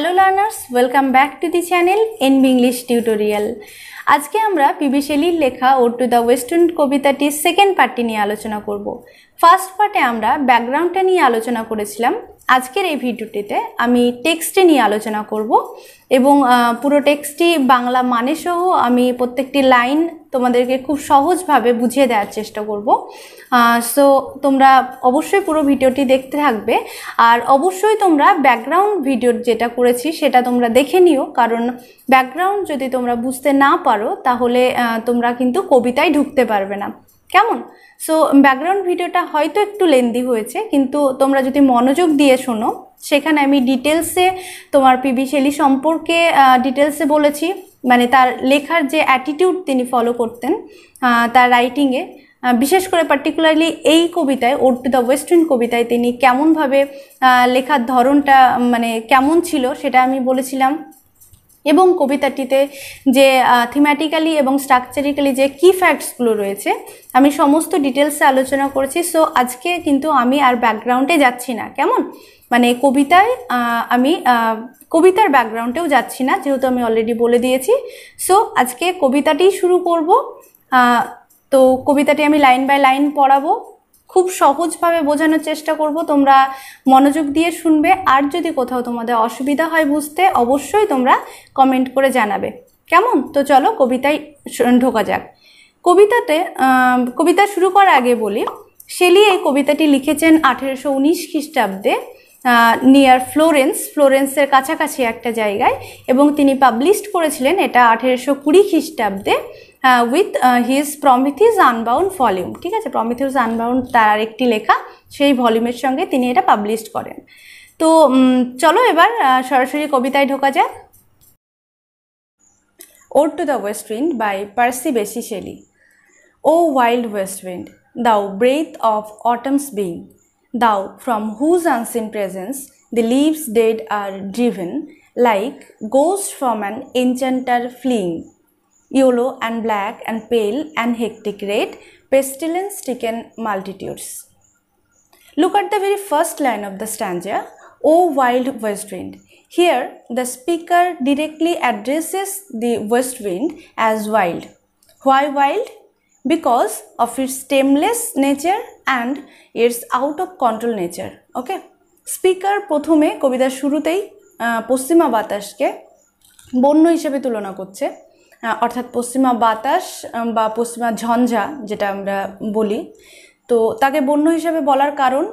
Hello learners welcome back to the channel an English tutorial আজকে আমরা P শেলির লেখা ওর টু দ্য ওয়েস্টার্ন কবিতাটির সেকেন্ড পার্টটি নিয়ে আলোচনা করব ফার্স্ট পার্টে আমরা ব্যাকগ্রাউন্ডটা নিয়ে আলোচনা করেছিলাম আজকের এই ভিডিওটিতে আমি টেক্সটি নিয়ে আলোচনা করব এবং পুরো টেক্সটি বাংলা মানে সহ আমি প্রত্যেকটি লাইন তোমাদেরকে খুব সহজভাবে বুঝিয়ে দেওয়ার চেষ্টা করব সো তোমরা অবশ্যই পুরো ভিডিওটি দেখতে থাকবে আর অবশ্যই তোমরা ব্যাকগ্রাউন্ড ভিডিও যেটা করেছি সেটা তোমরা দেখে নিও কারণ ব্যাকগ্রাউন্ড যদি তোমরা বুঝতে না পারো তাহলে তোমরা কিন্তু কবিতায় ঢুকতে পারবে না কেমন সো ব্যাকগ্রাউন্ড ভিডিওটা হয়তো একটু লেন্দি হয়েছে কিন্তু তোমরা যদি মনোযোগ দিয়ে শোনো সেখানে আমি ডিটেলসে তোমার পিবি শেলি সম্পর্কে ডিটেলসে বলেছি মানে তার লেখার যে অ্যাটিটিউড তিনি ফলো করতেন তার রাইটিংয়ে বিশেষ করে পার্টিকুলারলি এই কবিতায় ওর টু দ্য ওয়েস্টার্ন কবিতায় তিনি কেমনভাবে লেখার ধরনটা মানে কেমন ছিল সেটা আমি বলেছিলাম এবং কবিতাটিতে যে থিম্যাটিক্যালি এবং স্ট্রাকচারিক্যালি যে কি ফ্যাক্টসগুলো রয়েছে আমি সমস্ত ডিটেলসে আলোচনা করেছি সো আজকে কিন্তু আমি আর ব্যাকগ্রাউন্ডে যাচ্ছি না কেমন মানে কবিতায় আমি কবিতার ব্যাকগ্রাউন্ডেও যাচ্ছি না যেহেতু আমি অলরেডি বলে দিয়েছি সো আজকে কবিতাটি শুরু করব তো কবিতাটি আমি লাইন বাই লাইন পড়াবো খুব সহজভাবে বোঝানোর চেষ্টা করব তোমরা মনোযোগ দিয়ে শুনবে আর যদি কোথাও তোমাদের অসুবিধা হয় বুঝতে অবশ্যই তোমরা কমেন্ট করে জানাবে কেমন তো চলো কবিতায় ঢোকা যাক কবিতাতে কবিতা শুরু করার আগে বলি শেলি এই কবিতাটি লিখেছেন আঠেরোশো উনিশ খ্রিস্টাব্দে নিয়ার ফ্লোরেন্স ফ্লোরেন্সের কাছাকাছি একটা জায়গায় এবং তিনি পাবলিশ করেছিলেন এটা আঠেরোশো কুড়ি খ্রিস্টাব্দে with his Prometheus unbound volume ঠিক আছে প্রমিথিউস আনবাউন্ড তার একটি লেখা সেই ভলিউমের সঙ্গে তিনি এটা পাবলিশ করেন তো চলো এবার সরাসরি কবিতায় ঢোকা যাক ode to the west wind by Percy Bysshe Shelley O wild west wind thou breath of autumn's being thou from whose unseen presence the leaves dead are driven like ghost from an enchanter fleeing yellow and black and pale and hectic red pestilence stricken multitudes look at the very first line of the stanza O wild west wind here the speaker directly addresses the west wind as wild why wild because of its tameless nature and its out of control nature okay speaker প্রথমে কবিতার শুরুতেই পশ্চিমা বাতাসকে বন্য হিসেবে তুলনা করছে অর্থাৎ পশ্চিমা বাতাস বা পশ্চিমা ঝঞ্ঝা যেটা আমরা বলি তো তাকে বন্য হিসেবে বলার কারণ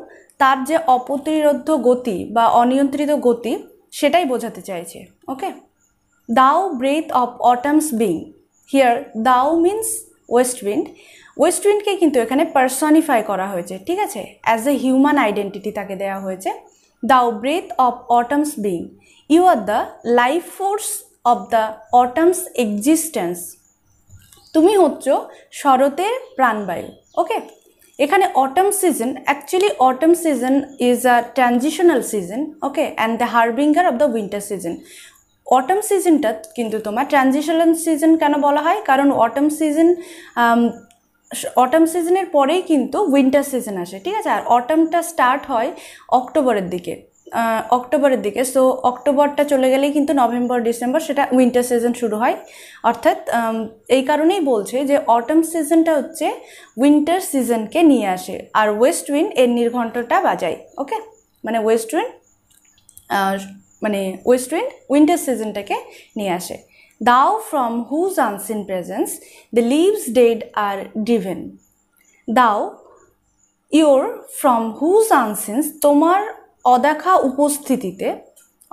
তার যে অপ্রতিরোধ গতি বা অনিয়ন্ত্রিত গতি সেটাই বোঝাতে চাইছে okay thou breath of autumn's being here thou means west wind west উইন্ডকে কিন্তু এখানে পার্সনিফাই করা হয়েছে ঠিক আছে অ্যাজ এ হিউম্যান আইডেন্টিটি তাকে দেওয়া হয়েছে thou breath of autumn's being you are the life force of the autumn's existence তুমি হচ্ছ শরতের প্রাণবায়ু ওকে এখানে autumn season actually autumn season is a transitional season okay and the harbinger of the winter season autumn সিজনটা কিন্তু তোমার transitional season কেন বলা হয় কারণ অটম সিজন অটম সিজনের পরেই কিন্তু উইন্টার সিজন আসে ঠিক আছে আর অটমটা স্টার্ট হয় অক্টোবরের দিকে অক্টোবরের দিকে সো অক্টোবরটা চলে গেলেই কিন্তু নভেম্বর ডিসেম্বর সেটা উইন্টার সিজন শুরু হয় অর্থাৎ এই কারণেই বলছে যে অটম সিজনটা হচ্ছে উইন্টার সিজনকে নিয়ে আসে আর ওয়েস্ট উইন্ড এর নির্ঘণ্টটা বাজায় ওকে মানে ওয়েস্ট উইন্ড মানে ওয়েস্ট উইন্ড উইন্টার সিজনটাকে নিয়ে আসে thou from whose unseen presence the leaves dead are driven thou your from whose আনসিন্স তোমার অদাখা উপস্থিতিতে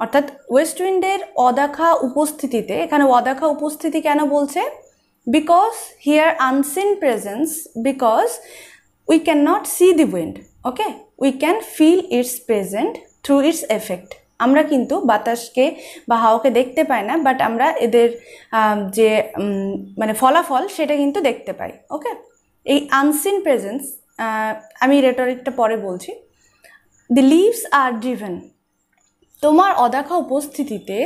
অর্থাৎ ওয়েস্ট উইন্ডের অদাখা উপস্থিতিতে এখানে অদাখা উপস্থিতি কেন বলছে because here unseen presence because we can not see the wind okay we can feel its present through its effect আমরা কিন্তু বাতাসকে বা হাওকে দেখতে পাই না বাট আমরা এদের যে মানে ফলাফল সেটা কিন্তু দেখতে পাই ওকে এই আনসিন প্রেজেন্স আমি রেটরিকটা পরে বলছি দি লিভস আর ড্রিভেন তোমার অদেখা উপস্থিতিতে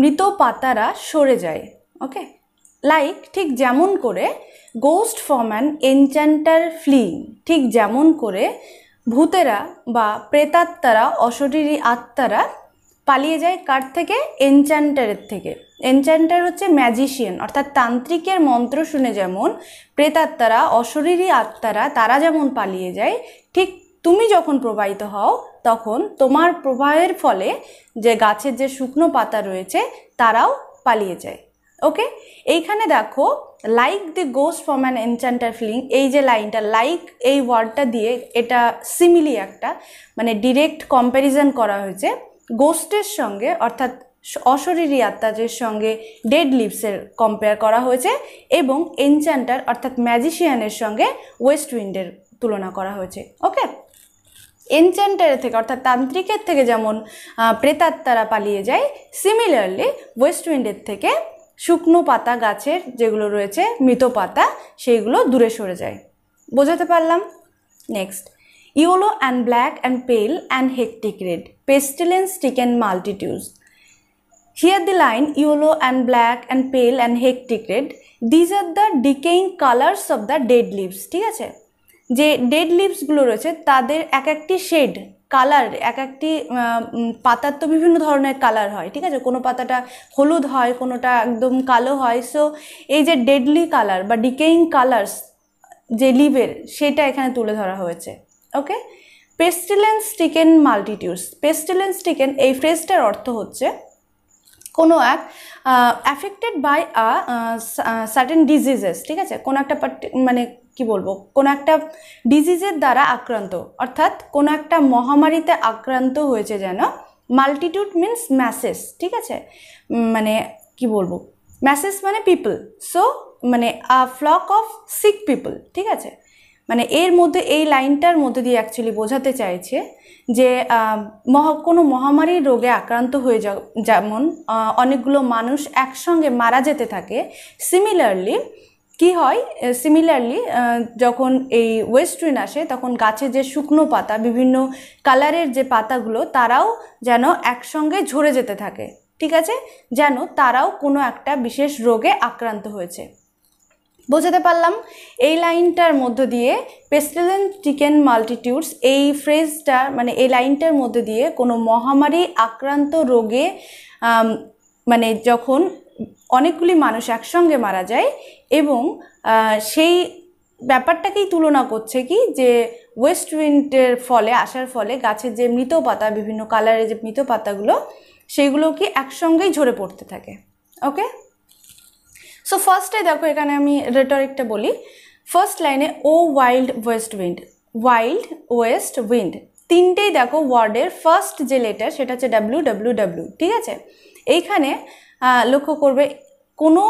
মৃত পাতারা সরে যায় ওকে লাইক ঠিক যেমন করে ghost from an enchanter fleeing ঠিক যেমন করে ভূতেরা বা প্রেতাত্মারা অশরীরী আত্মারা পালিয়ে যায় কার থেকে এনচ্যান্টারের থেকে এনচ্যান্টার হচ্ছে ম্যাজিশিয়ান অর্থাৎ তান্ত্রিকের মন্ত্র শুনে যেমন প্রেতাত্মারা অশরীরী আত্মারা তারা যেমন পালিয়ে যায় ঠিক তুমি যখন প্রবাহিত হও তখন তোমার প্রবাহের ফলে যে গাছের যে শুকনো পাতা রয়েছে তারাও পালিয়ে যায় ওকে এইখানে দেখো like the ghost from an enchanter fleeing এই যে লাইনটা লাইক এই ওয়ার্ডটা দিয়ে এটা সিমিলি একটা মানে ডিরেক্ট কম্প্যারিজন করা হয়েছে গোস্টের সঙ্গে অর্থাৎ অশরীরী আত্মাদের সঙ্গে ডেড লিপসের কম্পেয়ার করা হয়েছে এবং এনচান্টার অর্থাৎ ম্যাজিশিয়ানের সঙ্গে ওয়েস্ট উইন্ডের তুলনা করা হয়েছে ওকে এনচেন্টের থেকে অর্থাৎ তান্ত্রিকের থেকে যেমন প্রেতাত্মারা পালিয়ে যায় সিমিলারলি ওয়েস্ট উইন্ডের থেকে শুকনো পাতা গাছের যেগুলো রয়েছে মৃত পাতা সেইগুলো দূরে সরে যায় বোঝাতে পারলাম next yellow and black and pale and hectic red pestilence stricken and here Here line yellow and black and pale and and hectic red These are the decaying colours of the dead leaves ঠিক আছে যে dead লিভসগুলো রয়েছে তাদের এক একটি shade colour এক একটি পাতার তো বিভিন্ন ধরনের কালার হয় ঠিক আছে কোনো পাতাটা হলুদ হয় কোনোটা একদম কালো হয় সো এই যে ডেডলি কালার বা ডিকেইং কালার্স যে লিভের সেটা এখানে তুলে ধরা হয়েছে ওকে পেস্টিলেন্স টিকেন মাল্টিটিউডস পেস্টিলেন্স টিকেন এই ফ্রেজটার অর্থ হচ্ছে কোনো এক affected by a certain diseases ঠিক আছে কোনো একটা মানে কি বলবো কোনো একটা ডিজিজের দ্বারা আক্রান্ত অর্থাৎ কোনো একটা মহামারীতে আক্রান্ত হয়েছে যেন মাল্টিটিউড মিন্স ম্যাসেস ঠিক আছে মানে কি বলবো ম্যাসেস মানে পিপল সো মানে a flock of sick people ঠিক আছে মানে এর মধ্যে এই লাইনটার মধ্যে দিয়ে অ্যাকচুয়ালি বোঝাতে চাইছে যে মহা কোনো মহামারীর রোগে আক্রান্ত হয়ে যেমন অনেকগুলো মানুষ একসঙ্গে মারা যেতে থাকে সিমিলারলি কি হয় সিমিলারলি যখন এই ওয়েস্ট উইন আসে তখন গাছে যে শুকনো পাতা বিভিন্ন কালারের যে পাতাগুলো তারাও যেন একসঙ্গে ঝরে যেতে থাকে ঠিক আছে যেন তারাও কোনো একটা বিশেষ রোগে আক্রান্ত হয়েছে বোঝাতে পারলাম এই লাইনটার মধ্য দিয়ে পেস্টিলেন্ট চিকেন মাল্টিটিউডস এই ফ্রেজটা মানে এই লাইনটার মধ্যে দিয়ে কোনো মহামারী আক্রান্ত রোগে মানে যখন অনেকগুলি মানুষ একসঙ্গে মারা যায় এবং সেই ব্যাপারটাকেই তুলনা করছে কি যে ওয়েস্ট উইন্ডের ফলে আসার ফলে গাছের যে মৃত পাতা বিভিন্ন কালারের যে মৃত পাতাগুলো সেইগুলো কি একসঙ্গেই ঝরে পড়তে থাকে ওকে সো ফার্স্টে দেখো এখানে আমি রেটরিকটা বলি ফার্স্ট লাইনে O wild west wind wild west wind তিনটেই দেখো ওয়ার্ডের ফার্স্ট যে লেটার সেটা হচ্ছে ডাব্লিউ ডাব্লিউ ডাব্লিউ ঠিক আছে এইখানে লক্ষ্য করবে কোনো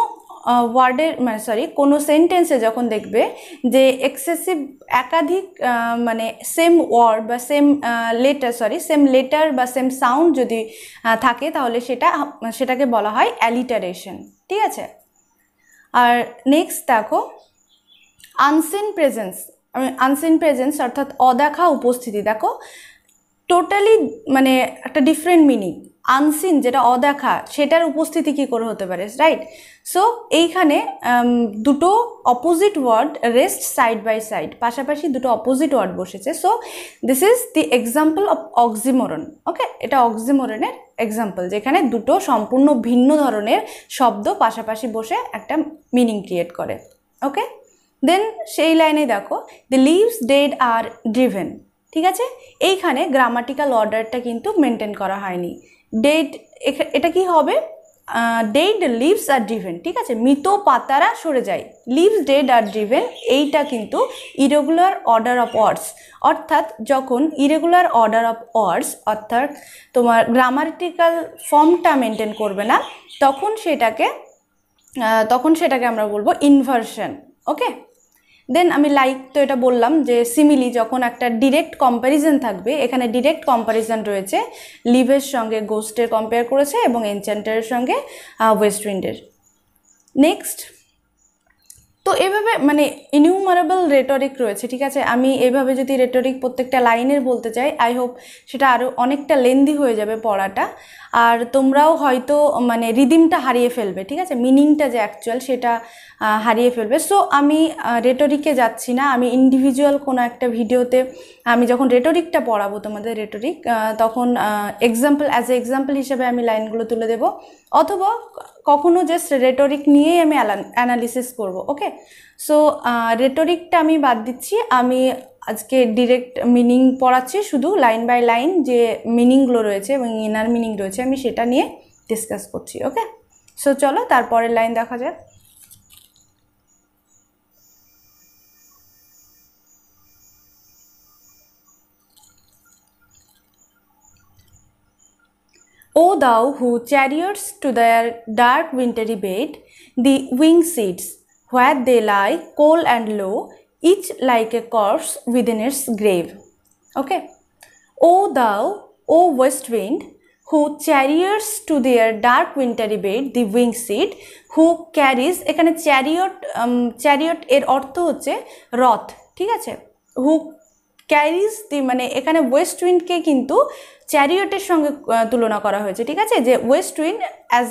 ওয়ার্ডের মানে সরি কোনো সেন্টেন্সে যখন দেখবে যে এক্সেসিভ একাধিক মানে সেম ওয়ার্ড বা same letter sorry same letter বা সেম সাউন্ড যদি থাকে তাহলে সেটা সেটাকে বলা হয় অ্যালিটারেশন ঠিক আছে আর নেক্সট দেখো আনসিন প্রেজেন্স আনসিন প্রেজেন্স অর্থাৎ অদেখা উপস্থিতি দেখো টোটালি মানে একটা ডিফারেন্ট মিনিং আনসিন যেটা অদেখা সেটার উপস্থিতি কি করে হতে পারে রাইট সো এইখানে দুটো opposite word rest side by side পাশাপাশি দুটো অপোজিট ওয়ার্ড বসেছে so this is the example of oxymoron okay এটা অক্সিমোরনের এক্সাম্পল যেখানে দুটো সম্পূর্ণ ভিন্ন ধরনের শব্দ পাশাপাশি বসে একটা মিনিং ক্রিয়েট করে ওকে দেন সেই লাইনে দেখো the leaves dead are driven ঠিক আছে এইখানে গ্রামাটিক্যাল অর্ডারটা কিন্তু মেনটেন করা হয়নি ডেড এটা কি হবে ডেড লিভস আর ড্রিভেন ঠিক আছে মৃত পাতারা সরে যায় লিভস ডেড আর ড্রিভেন এইটা কিন্তু ইরেগুলার অর্ডার অফ ওয়ার্ডস অর্থাৎ যখন ইরেগুলার অর্ডার অফ ওয়ার্ডস অর্থাৎ তোমার গ্রামাটিক্যাল ফর্মটা মেনটেন করবে না তখন সেটাকে তখন সেটাকে আমরা বলবো ইনভার্সন ওকে দেন আমি লাইক তো এটা বললাম যে সিমিলি যখন একটা ডিরেক্ট কম্প্যারিজন থাকবে এখানে ডিরেক্ট কম্প্যারিজন রয়েছে লিভের সঙ্গে গোস্টের কম্পেয়ার করেছে এবং এনচেন্টারের সঙ্গে ওয়েস্ট উইন্ডের নেক্সট তো এভাবে মানে ইনিউমারেবল রেটরিক রয়েছে ঠিক আছে আমি এভাবে যদি রেটরিক প্রত্যেকটা লাইনের বলতে চাই আই হোপ সেটা আরও অনেকটা লেন্দি হয়ে যাবে পড়াটা আর তোমরাও হয়তো মানে রিদিমটা হারিয়ে ফেলবে ঠিক আছে মিনিংটা যে অ্যাকচুয়াল সেটা হারিয়ে ফেলবে সো আমি রেটরিকে যাচ্ছি না আমি ইন্ডিভিজুয়াল কোনো একটা ভিডিওতে আমি যখন রেটরিকটা পড়াবো তোমাদের রেটরিক তখন এক্সাম্পল অ্যাজ এ এক্সাম্পল হিসেবে আমি লাইনগুলো তুলে দেবো অথবা কখনো জাস্ট রেটরিক নিয়েই আমি অ্যানালিসিস করব ওকে সো রেটরিকটা আমি বাদ দিচ্ছি আমি আজকে ডিরেক্ট মিনিং পড়াচ্ছি শুধু লাইন বাই লাইন যে মিনিংগুলো রয়েছে এবং ইনার মিনিং রয়েছে আমি সেটা নিয়ে ডিসকাস করছি ওকে সো চলো তারপরের লাইন দেখা যাক O thou who chariots to their dark wintry bed, the wing seats, where they lie cold and low, each like a corpse within its grave. Okay. O thou, O west wind, who chariots to their dark wintry bed, the wing seat, who carries, এখানে chariot, um, chariot এর অর্থ হচ্ছে রথ, ঠিক আছে? Who caries মানে এখানে West উইন্ডকে কিন্তু চ্যারিয়টের সঙ্গে তুলনা করা হয়েছে ঠিক আছে যে west wind as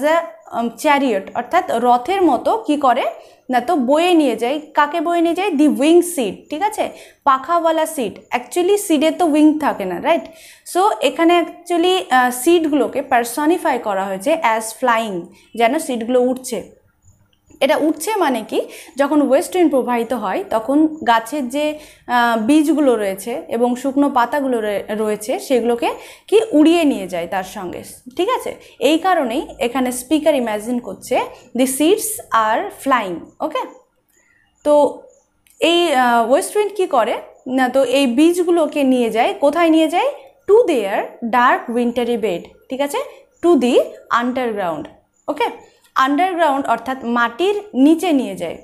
a chariot অর্থাৎ রথের মতো কি করে না তো বয়ে নিয়ে যায় কাকে বয়ে নিয়ে যায় দি উইং সিট ঠিক আছে পাখাওয়ালা সিট অ্যাকচুয়ালি সিডে তো উইং থাকে না রাইট সো এখানে অ্যাকচুয়ালি সিটগুলোকে পার্সনিফাই করা হয়েছে অ্যাজ ফ্লাইং যেন সিটগুলো উঠছে এটা উঠছে মানে কি যখন ওয়েস্টার্ন প্রবাহিত হয় তখন গাছের যে বীজগুলো রয়েছে এবং শুকনো পাতাগুলো রয়েছে সেগুলোকে কি উড়িয়ে নিয়ে যায় তার সঙ্গে ঠিক আছে এই কারণেই এখানে স্পিকার ইম্যাজিন করছে দি সিডস আর ফ্লাইং ওকে তো এই ওয়েস্ট উইন্ড কী করে না তো এই বীজগুলোকে নিয়ে যায় কোথায় নিয়ে যায় to their dark wintry bed ঠিক আছে to the underground okay underground অর্থাৎ মাটির নিচে নিয়ে যায়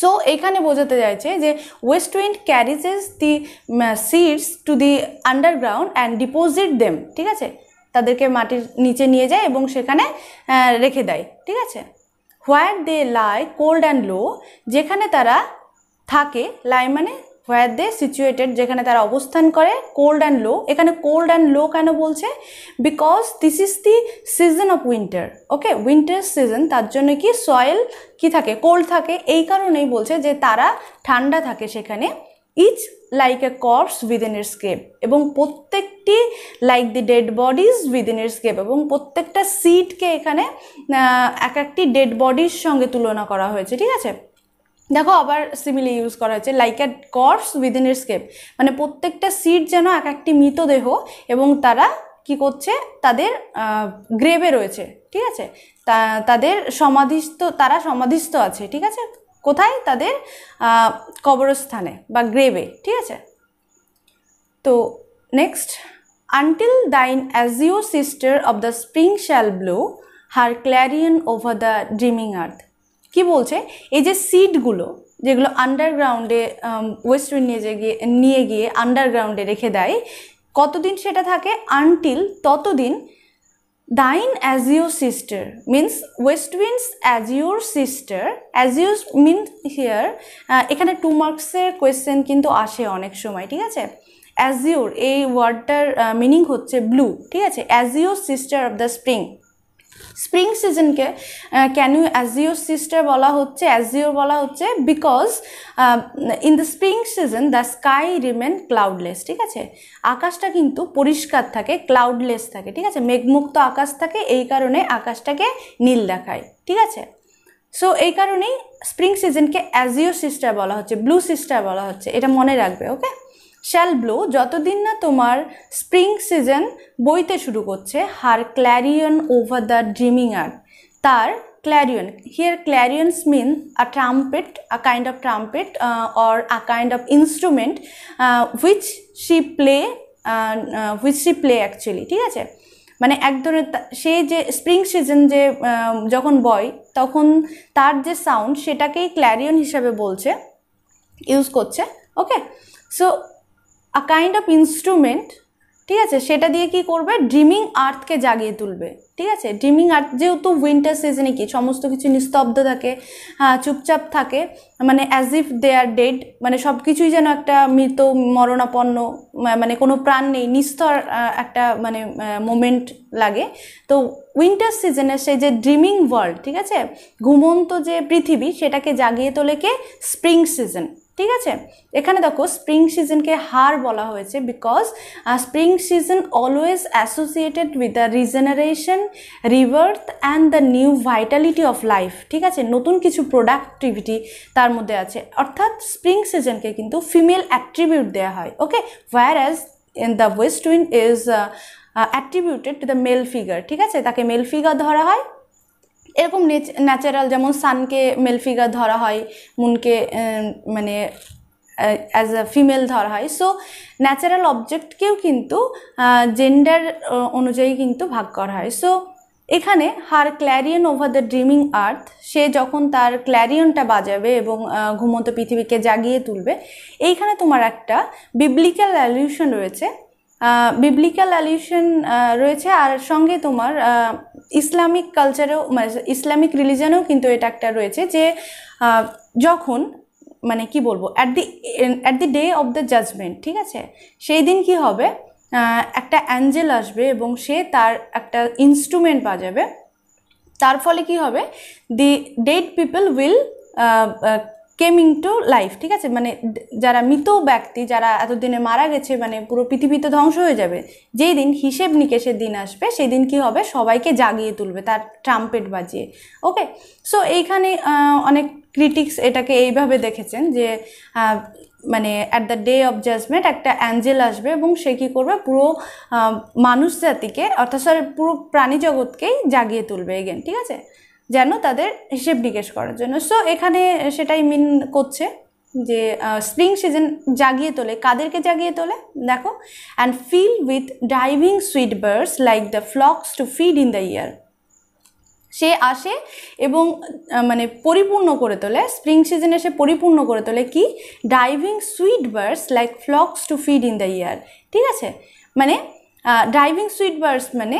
সো এখানে বোঝাতে চাইছে যে west wind carriages the seeds to the underground and deposit them ঠিক আছে তাদেরকে মাটির নিচে নিয়ে যায় এবং সেখানে রেখে দেয় ঠিক আছে হোয়ার দে লাই কোল্ড অ্যান্ড লো যেখানে তারা থাকে লাই মানে হোয়ার দে সিচুয়েটেড যেখানে তারা অবস্থান করে কোল্ড অ্যান্ড লো এখানে কোল্ড অ্যান্ড লো কেন বলছে because this is the season of winter okay winter season তার জন্য কি সয়েল কি থাকে কোল্ড থাকে এই কারণেই বলছে যে তারা ঠান্ডা থাকে সেখানে each like a corpse within এর স্কেপ এবং প্রত্যেকটি like the dead bodies within এর স্কেপ এবং প্রত্যেকটা সিটকে এখানে এক একটি ডেড বডির সঙ্গে তুলনা করা হয়েছে ঠিক আছে দেখো আবার সিমিলি ইউজ করা হয়েছে লাইক অ্যাট কর্পস উইদিন এর স্কেপ মানে প্রত্যেকটা সিট যেন এক একটি মৃতদেহ এবং তারা কি করছে তাদের গ্রেভে রয়েছে ঠিক আছে তাদের সমাধিস্থ তারা সমাধিস্থ আছে ঠিক আছে কোথায় তাদের কবরস্থানে বা গ্রেভে ঠিক আছে তো next until thine azure sister of the spring shall blow her clarion over the dreaming earth কি বলছে এই যে সিডগুলো যেগুলো আন্ডারগ্রাউন্ডে ওয়েস্টউইন নিয়ে গিয়ে নিয়ে গিয়ে আন্ডারগ্রাউন্ডে রেখে দেয় কতদিন সেটা থাকে আনটিল ততদিন thine azure sister means west winds azure sister azure means here এখানে টু মার্কসের কোয়েশ্চেন কিন্তু আসে অনেক সময় ঠিক আছে অ্যাজ ইউর এই ওয়ার্ডটার মিনিং হচ্ছে ব্লু ঠিক আছে azure sister of the spring spring সিজনকে ক্যানু অ্যাজিওর সিস্টার বলা হচ্ছে অ্যাজিওর বলা হচ্ছে because in the spring season the sky remain cloudless ঠিক আছে আকাশটা কিন্তু পরিষ্কার থাকে ক্লাউডলেস থাকে ঠিক আছে মেঘমুক্ত আকাশ থাকে এই কারণে আকাশটাকে নীল দেখায় ঠিক আছে সো এই কারণেই স্প্রিং সিজনকে অ্যাজিও সিস্টার বলা হচ্ছে ব্লু সিস্টার বলা হচ্ছে এটা মনে রাখবে ওকে শ্যাল ব্লো যতদিন না তোমার স্প্রিং সিজন বইতে শুরু করছে her clarion over the dreaming আর তার clarion here clarions mean a trumpet a kind of trumpet or a kind of instrument which she play which she play actually ঠিক আছে মানে এক ধরনের সে যে স্প্রিং সিজন যে um, যখন বয় তখন তার যে সাউন্ড সেটাকেই ক্ল্যারিয়ন হিসাবে বলছে ইউজ করছে okay so a kind of instrument ঠিক আছে সেটা দিয়ে কি করবে ড্রিমিং আর্থকে জাগিয়ে তুলবে ঠিক আছে ড্রিমিং আর্থ যেহেতু উইন্টার সিজনে কি সমস্ত কিছু নিস্তব্ধ থাকে হ্যাঁ চুপচাপ থাকে মানে as if they are dead মানে সব কিছুই যেন একটা মৃত মরণাপন্ন মানে কোনো প্রাণ নেই নিস্তর একটা মানে মোমেন্ট লাগে তো উইন্টার সিজনে সে যে ড্রিমিং ওয়ার্ল্ড ঠিক আছে ঘুমন্ত যে পৃথিবী সেটাকে জাগিয়ে তোলে কে স্প্রিং সিজন ঠিক আছে এখানে দেখো স্প্রিং সিজনকে হার বলা হয়েছে because spring season always associated with the regeneration rebirth and the new vitality of life ঠিক আছে নতুন কিছু প্রোডাক্টিভিটি তার মধ্যে আছে অর্থাৎ স্প্রিং সিজনকে কিন্তু ফিমেল অ্যাট্রিবিউট দেওয়া হয় okay whereas in the west wind is attributed to the male figure ঠিক আছে তাকে মেল ফিগার ধরা হয় এরকম ন্যাচারাল যেমন সানকে মেল ফিগার ধরা হয় মুনকে মানে অ্যাজ আ ফিমেল ধরা হয় সো ন্যাচারাল অবজেক্টকেও কিন্তু জেন্ডার অনুযায়ী কিন্তু ভাগ করা হয় সো এখানে her clarion over the dreaming earth সে যখন তার ক্ল্যারিয়নটা বাজাবে এবং ঘুমন্ত পৃথিবীকে জাগিয়ে তুলবে এইখানে তোমার একটা বিবলিক্যাল অ্যালিউশন রয়েছে বিবলিক্যাল অ্যালিউশন রয়েছে আর সঙ্গে তোমার ইসলামিক কালচারেও মানে ইসলামিক রিলিজনেও কিন্তু এটা একটা রয়েছে যে যখন মানে কি বলবো at the at the day of the judgement ঠিক আছে সেই দিন কি হবে একটা অ্যাঞ্জেল আসবে এবং সে তার একটা ইনস্ট্রুমেন্ট বাজাবে তার ফলে কি হবে the dead people will coming to life ঠিক আছে মানে যারা মৃত ব্যক্তি যারা এতদিনে মারা গেছে মানে পুরো পৃথিবী তো ধ্বংস হয়ে যাবে যেই দিন হিসেব নিকেশের দিন আসবে সেই দিন কি হবে সবাইকে জাগিয়ে তুলবে তার ট্রাম্পেট বাজিয়ে ওকে সো এইখানে অনেক ক্রিটিক্স এটাকে এইভাবে দেখেছেন যে মানে at the day of judgement একটা অ্যাঞ্জেল আসবে এবং সে কী করবে পুরো মানুষ জাতিকে অর্থাৎ পুরো প্রাণী জগৎকেই জাগিয়ে তুলবে এগেন ঠিক আছে যেন তাদের হিসেব নিকেশ করার জন্য সো এখানে সেটাই মিন করছে যে স্প্রিং সিজন জাগিয়ে তোলে কাদেরকে জাগিয়ে তোলে দেখো and fill with driving sweet buds like the flocks to feed in the air সে আসে এবং মানে পরিপূর্ণ করে তোলে স্প্রিং সিজনে এসে পরিপূর্ণ করে তোলে কি driving sweet buds like flocks to feed in the air ঠিক আছে মানে ডাইভিং সুইট বার্স মানে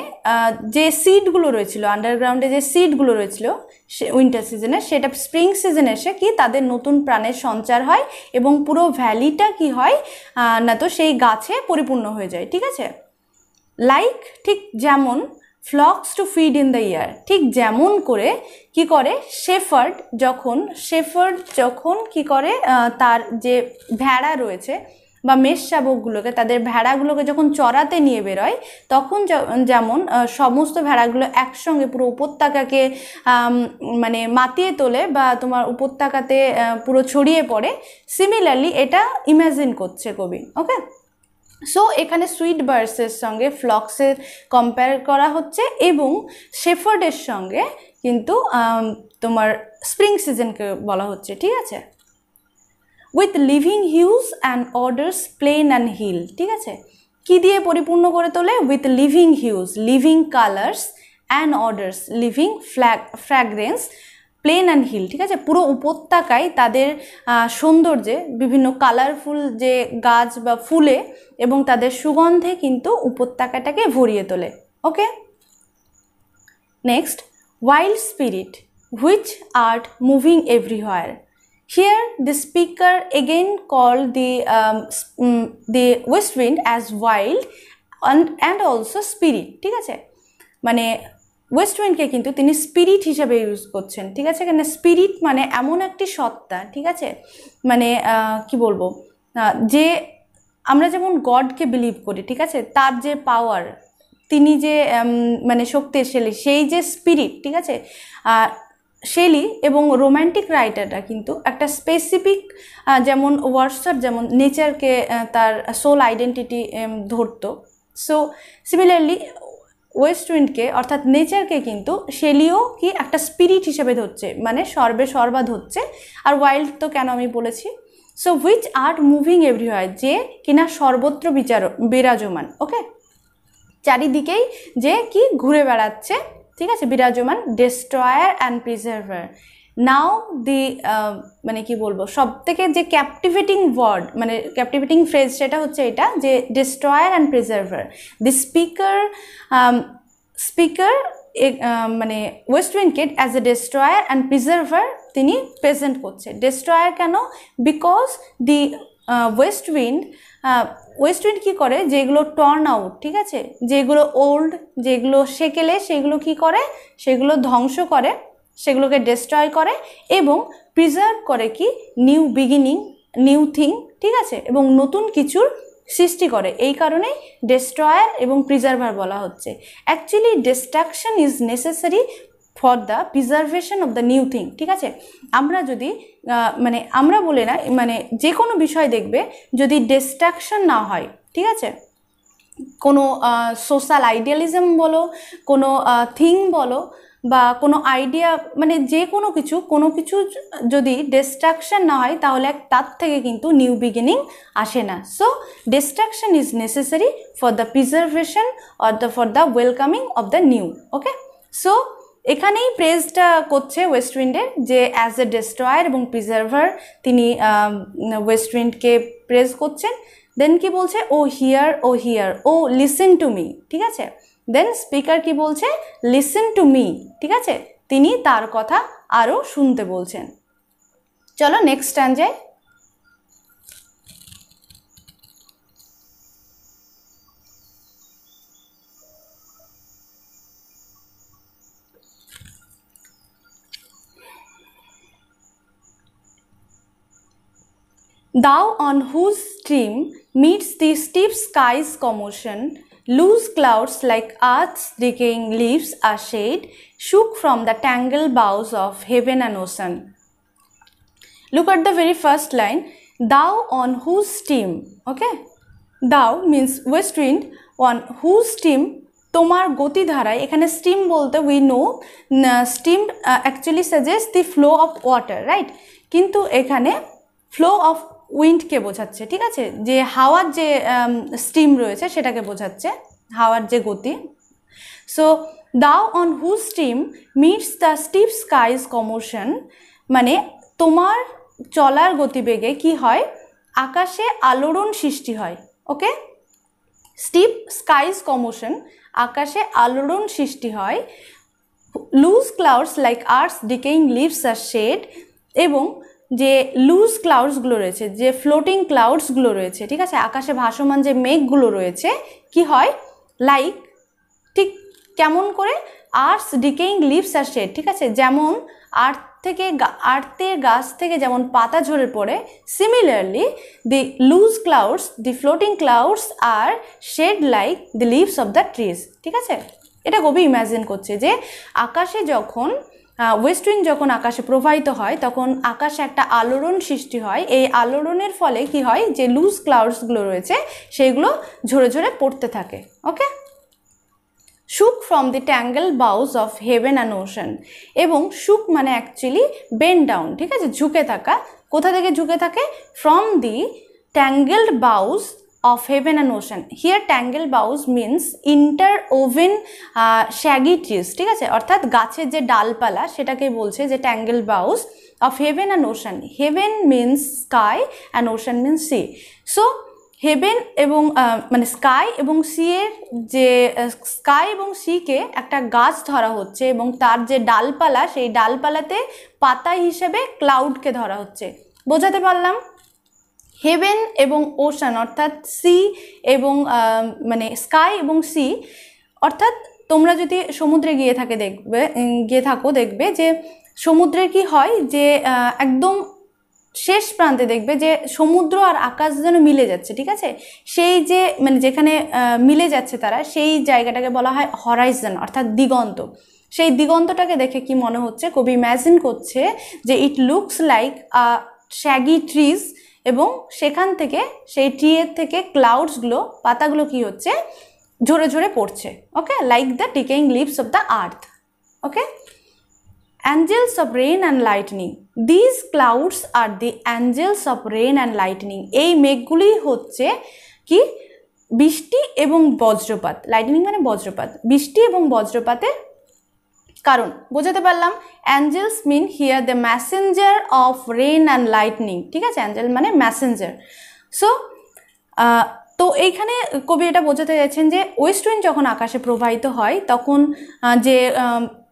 যে সিডগুলো রয়েছিল আন্ডারগ্রাউন্ডে যে সিডগুলো রয়েছিল উইন্টার সিজনে সেটা স্প্রিং সিজনে এসে কি তাদের নতুন প্রাণের সঞ্চার হয় এবং পুরো ভ্যালিটা কি হয় না তো সেই গাছে পরিপূর্ণ হয়ে যায় ঠিক আছে লাইক ঠিক যেমন flocks to feed in the air ঠিক যেমন করে কি করে শেফার্ড যখন শেফার্ড যখন কি করে তার যে ভেড়া রয়েছে বা মেষ শাবকগুলোকে তাদের ভেড়াগুলোকে যখন চড়াতে নিয়ে বেরোয় তখন যেমন সমস্ত ভেড়াগুলো একসঙ্গে পুরো উপত্যকাকে মানে মাতিয়ে তোলে বা তোমার উপত্যকাতে পুরো ছড়িয়ে পড়ে সিমিলারলি এটা ইমাজিন করছে কবি ওকে সো এখানে সুইট বার্সের সঙ্গে ফ্লক্সের কম্পেয়ার করা হচ্ছে এবং শেফার্ডের সঙ্গে কিন্তু তোমার স্প্রিং সিজনকে বলা হচ্ছে ঠিক আছে with living hues and odours plain and hill ঠিক আছে কি দিয়ে পরিপূর্ণ করে তোলে with living hues living colours and odours living flag fragrance plain and hill ঠিক আছে পুরো উপত্যকায় তাদের সৌন্দর্যে বিভিন্ন কালারফুল যে গাছ বা ফুলে এবং তাদের সুগন্ধে কিন্তু উপত্যকাটাকে ভরিয়ে তোলে okay next wild spirit which art moving everywhere Here, the speaker again called the, um, mm, the west wind as wild and, and also spirit ঠিক আছে মানে ওয়েস্ট উইন্ডকে কিন্তু তিনি স্পিরিট হিসাবে ইউজ করছেন ঠিক আছে কেন স্পিরিট মানে এমন একটি সত্তা ঠিক আছে মানে কি বলবো যে আমরা যেমন গডকে বিলিভ করি ঠিক আছে তার যে পাওয়ার তিনি যে মানে শক্তিশালী সেই যে স্পিরিট ঠিক আছে শেলি এবং রোম্যান্টিক রাইটাররা কিন্তু একটা স্পেসিফিক যেমন ওয়ার্সার যেমন নেচারকে তার সোল আইডেন্টিটি ধরত সো সিমিলারলি ওয়েস্ট উইন্ডকে অর্থাৎ নেচারকে কিন্তু শেলিও কি একটা স্পিরিট হিসেবে ধরছে মানে সর্বে সর্বা ধরছে আর ওয়াইল্ড তো কেন আমি বলেছি so which art moving everywhere যে কিনা সর্বত্র বিচার বিরাজমান ওকে চারিদিকেই যে কি ঘুরে বেড়াচ্ছে ঠিক আছে বিরাজমান destroyer and preserver now the মানে কি বলবো সব থেকে যে ক্যাপটিভেটিং ওয়ার্ড মানে ক্যাপটিভেটিং ফ্রেজ সেটা হচ্ছে এটা যে destroyer and preserver the speaker speaker মানে ওয়েস্ট উইন্ডকেট as a destroyer and preserver তিনি প্রেজেন্ট করছে ডিস্ট্রয়ার কেন because the west wind west wind কি করে যেগুলো টর্ন আউট ঠিক আছে যেগুলো ওল্ড যেগুলো সেকেলে সেগুলো কি করে সেগুলো ধ্বংস করে সেগুলোকে ডিস্ট্রয় করে এবং প্রিজার্ভ করে কি নিউ বিগিনিং নিউ থিং ঠিক আছে এবং নতুন কিছুর সৃষ্টি করে এই কারণেই ডেস্ট্রয়ার এবং প্রিজার্ভার বলা হচ্ছে actually destruction is necessary for the preservation of the new thing ঠিক আছে আমরা যদি মানে আমরা বলে না মানে যে কোনো বিষয় দেখবে যদি ডিস্ট্রাকশন না হয় ঠিক আছে কোনো সোশ্যাল আইডিয়ালিজম বলো কোনো থিং বলো বা কোনো আইডিয়া মানে যে কোনো কিছু কোনো কিছু যদি ডিস্ট্রাকশন না হয় তাহলে এক তার থেকে কিন্তু নিউ বিগিনিং আসে না so destruction is necessary for the preservation or the for the welcoming of the new okay so এখানেই প্রেজটা করছে ওয়েস্ট উইন্ডে যে অ্যাজ এ ডেস্ট্রয়ার এবং প্রিজার্ভার তিনি ওয়েস্ট উইন্ডকে প্রেজ করছেন দেন কি বলছে O hear O hear O listen to me ঠিক আছে দেন স্পিকার কি বলছে লিসেন টু মি ঠিক আছে তিনি তার কথা আরও শুনতে বলছেন চলো নেক্সট টাইম যাই Thou on whose stream meets the steep sky's commotion, loose clouds like earth's decaying leaves are shade, shook from the tangled boughs of heaven and ocean. Look at the very first line, thou on whose stream, okay? Thou means west wind, on whose stream goti dharai. Ekhane steam bolte. We know steam uh, actually suggests the flow of water, right? Kintu ekhane flow of উইন্ডকে বোঝাচ্ছে ঠিক আছে যে হাওয়ার যে steam রয়েছে সেটাকে বোঝাচ্ছে হাওয়ার যে গতি so thou on whose stream mid the steep skies commotion মানে তোমার চলার গতিবেগে কি হয় আকাশে আলোড়ন সৃষ্টি হয় ওকে স্টিপ স্কাইজ কমোশন আকাশে আলোড়ন সৃষ্টি হয় loose clouds like earths decaying leaves are shed এবং যে লুজ ক্লাউডসগুলো রয়েছে যে ফ্লোটিং ক্লাউডসগুলো রয়েছে ঠিক আছে আকাশে ভাসমান যে মেঘগুলো রয়েছে কি হয় লাইক ঠিক কেমন করে earths decaying leaves are shed ঠিক আছে যেমন আর্থ থেকে আর্থের গাছ থেকে যেমন পাতা ঝরে পড়ে similarly the loose clouds the floating clouds are shed like the leaves of the trees ঠিক আছে এটা কবি ইম্যাজিন করছে যে আকাশে যখন ওয়েস্ট উইন্ড যখন আকাশে প্রবাহিত হয় তখন আকাশে একটা আলোড়ন সৃষ্টি হয় এই আলোড়নের ফলে কি হয় যে লুজ ক্লাউডসগুলো রয়েছে সেইগুলো ঝরে ঝরে পড়তে থাকে okay shook from the tangle boughs of heaven and ocean এবং সুখ মানে অ্যাকচুয়ালি বেন ডাউন ঠিক আছে ঝুঁকে থাকা কোথা থেকে ঝুঁকে থাকে from the tangled boughs of heaven and ocean. Here tangle boughs means interwoven uh, shaggy trees ঠিক আছে অর্থাৎ গাছের যে ডালপালা সেটাকে বলছে যে tangle boughs of heaven and ocean. Heaven means sky and ocean means sea. So heaven এবং মানে স্কাই এবং সি এর যে স্কাই এবং সিকে একটা গাছ ধরা হচ্ছে এবং তার যে ডালপালা সেই ডালপালাতে পাতা হিসেবে ক্লাউডকে ধরা হচ্ছে বোঝাতে পারলাম হেভেন এবং ওশান অর্থাৎ সি এবং মানে স্কাই এবং সি অর্থাৎ তোমরা যদি সমুদ্রে গিয়ে থাকে দেখবে গিয়ে থাকো দেখবে যে সমুদ্রে কি হয় যে একদম শেষ প্রান্তে দেখবে যে সমুদ্র আর আকাশ যেন মিলে যাচ্ছে ঠিক আছে সেই যে মানে যেখানে মিলে যাচ্ছে তারা সেই জায়গাটাকে বলা হয় হরাইজন অর্থাৎ দিগন্ত সেই দিগন্তটাকে দেখে কি মনে হচ্ছে কবি ইম্যাজিন করছে যে it looks like a shaggy trees এবং সেখান থেকে সেই টিয়ের এর থেকে ক্লাউডসগুলো পাতাগুলো কি হচ্ছে ঝরে ঝরে পড়ছে okay like the decaying leaves of the earth okay angels of rain and lightning these clouds are the angels of rain and lightning এই মেঘগুলি হচ্ছে কি বৃষ্টি এবং বজ্রপাত লাইটনিং মানে বজ্রপাত বৃষ্টি এবং বজ্রপাতের কারণ বোঝাতে পারলাম angels mean here the messenger of rain and lightning ঠিক আছে অ্যাঞ্জেল মানে ম্যাসেঞ্জার সো তো এইখানে কবি এটা বোঝাতে চাইছেন যে ওয়েস্ট উইন্ড যখন আকাশে প্রবাহিত হয় তখন যে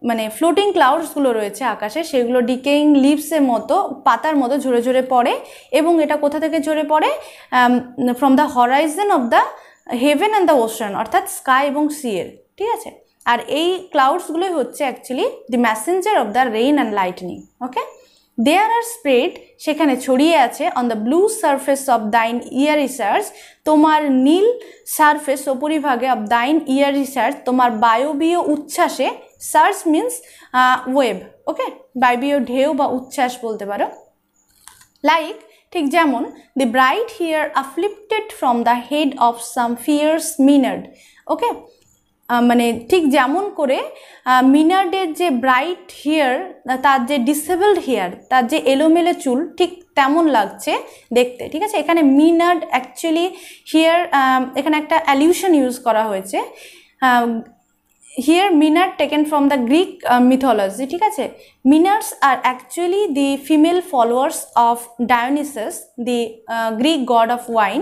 মানে ফ্লোটিং ক্লাউডসগুলো রয়েছে আকাশে সেগুলো ডিকেইং লিভসের মতো পাতার মতো ঝরে ঝরে পড়ে এবং এটা কোথা থেকে ঝরে পড়ে from the horizon of the heaven and the ocean অর্থাৎ স্কাই এবং সিয়ের ঠিক আছে আর এই ক্লাউডসগুলোই হচ্ছে actually the messenger of the rain and lightning okay there are spread সেখানে ছড়িয়ে আছে on the blue surface of thine airy surge তোমার নীল সারফেস ওপরিভাগে অফ দাইন ইয়ার রিসার্চ তোমার বায়বীয় উচ্ছ্বাসে সার্চ মিন্স ওয়েব ওকে বায়বীয় ঢেউ বা উচ্ছ্বাস বলতে পারো লাইক ঠিক যেমন দি bright hair uplifted from the head of some fierce Maenad okay মানে ঠিক যেমন করে মিনার্ডের যে ব্রাইট হেয়ার তার যে ডিসেবলড হেয়ার তার যে এলোমেলো চুল ঠিক তেমন লাগছে দেখতে ঠিক আছে এখানে মিনার্ড অ্যাকচুয়ালি হেয়ার এখানে একটা অ্যালিউশন ইউজ করা হয়েছে here Maenad taken from the Greek mythology ঠিক আছে মিনার্স আর actually the female followers of Dionysus the Greek god of wine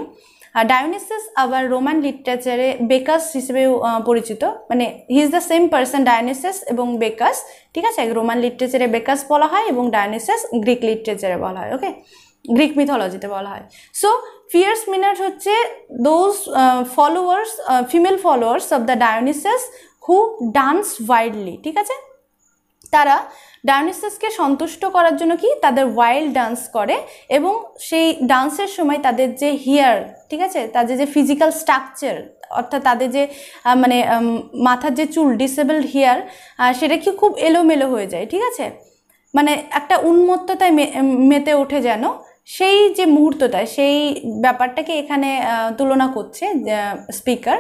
Dionysus আবার রোমান লিটারেচারে বেকাস হিসেবেও পরিচিত মানে he is the same person Dionysus এবং বেকাস ঠিক আছে রোমান লিটারেচারে বেকাস বলা হয় এবং ডায়োনিসিস গ্রিক লিটারেচারে বলা হয় ওকে গ্রিক মিথোলজিতে বলা হয় সো ফিয়ার্স মিনার হচ্ছে those followers female followers of the Dionysus who dance wildly ঠিক আছে তারা ডায়োনিসাসকে সন্তুষ্ট করার জন্য কি তাদের ওয়াইল্ড ডান্স করে এবং সেই ডান্সের সময় তাদের যে হেয়ার ঠিক আছে তাদের যে ফিজিক্যাল স্ট্রাকচার অর্থাৎ তাদের যে মানে মাথার যে চুল ডিসেবলড হেয়ার সেটা কি খুব এলোমেলো হয়ে যায় ঠিক আছে মানে একটা উন্মত্ততায় মেতে ওঠে যেন সেই যে মুহূর্তটা সেই ব্যাপারটাকে এখানে তুলনা করছে স্পিকার